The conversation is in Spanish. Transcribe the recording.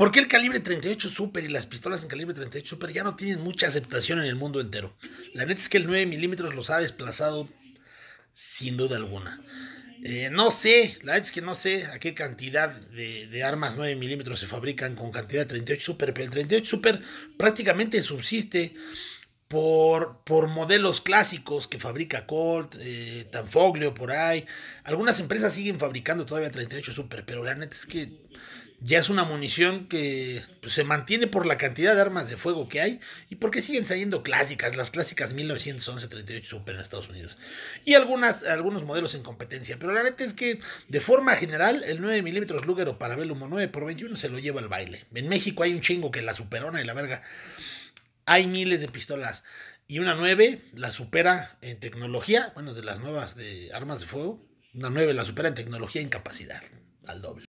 ¿Por qué el calibre 38 Super y las pistolas en calibre 38 Super ya no tienen mucha aceptación en el mundo entero? La neta es que el 9 milímetros los ha desplazado sin duda alguna. Eh, no sé, la neta es que no sé a qué cantidad de, armas 9 milímetros se fabrican con cantidad de 38 Super, pero el 38 Super prácticamente subsiste por, modelos clásicos que fabrica Colt, eh, Tanfoglio, por ahí. Algunas empresas siguen fabricando todavía 38 Super, pero la neta es que ya es una munición que pues, se mantiene por la cantidad de armas de fuego que hay y porque siguen saliendo clásicas, las clásicas 1911-38 Super en Estados Unidos y algunas, algunos modelos en competencia. Pero la neta es que de forma general el 9 mm Luger o Parabellum 9x21 se lo lleva al baile. En México hay un chingo que la superona y la verga. Hay miles de pistolas y una 9 la supera en tecnología, bueno, de las nuevas de armas de fuego, una 9 la supera en tecnología e incapacidad al doble.